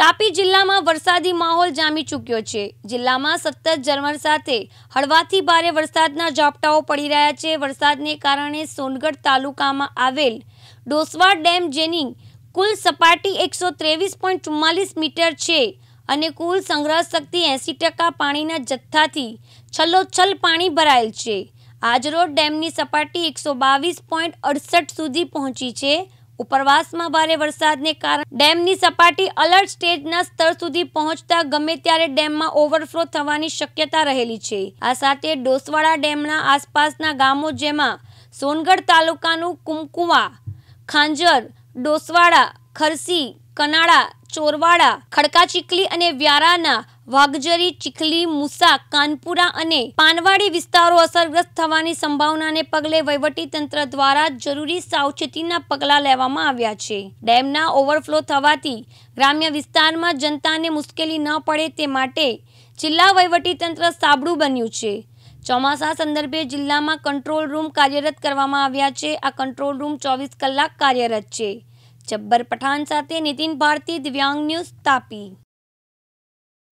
તાપી જિલ્લામાં વરસાદી માહોલ જામી ચૂક્યો છે જિલ્લામાં સતત ઝરમર સાથે હળવાથી ભારે વરસાદના ઝાપટાઓ પડી રહ્યા છે વરસાદને કારણે સોનગઢ તાલુકામાં આવેલ ડોસવા ડેમ જેની કુલ સપાટી એકસો ત્રેવીસ પોઈન્ટ ચુમ્માલીસ મીટર છે અને કુલ સંગ્રહ શક્તિ એંસી ટકા પાણીના જથ્થાથી છલોછલ પાણી ભરાયેલ છે આજરોડ ડેમની સપાટી એકસો બાવીસ પોઈન્ટ અડસઠ સુધી પહોંચી છે ઉપરવાસમાં ભારે વરસાદને કારણે ડેમની સપાટી અલર્ટ સ્ટેજના સ્તર સુધી પહોંચતા ગમે ત્યારે ડેમમાં ઓવરફ્લો થવાની શક્યતા રહેલી છે આ સાથે ડોસવાડા ડેમના આસપાસના ગામો જેમાં સોનગઢ તાલુકાનું કુમકુવા ખાંજર ડોસવાડા ખરસી કનાળા ચોરવાડા ખડકા ચીખલી અને વ્યારાના વાઘજરી ચીખલી મુસા કાનપુરા અને પાનવાડી વિસ્તારો અસરગ્રસ્ત થવાની સંભાવનાને પગલે તંત્ર દ્વારા જરૂરી સાવચેતીના પગલાં લેવામાં આવ્યા છે ડેમના ઓવરફ્લો થવાથી ગ્રામ્ય વિસ્તારમાં જનતાને મુશ્કેલી ન પડે તે માટે જિલ્લા તંત્ર સાબડું બન્યું છે ચોમાસા સંદર્ભે જિલ્લામાં કંટ્રોલ રૂમ કાર્યરત કરવામાં આવ્યા છે આ કંટ્રોલ રૂમ ચોવીસ કલાક કાર્યરત છે જબ્બર પઠાણ સાથે નીતિન ભારતી દિવ્યાંગ ન્યૂઝ તાપી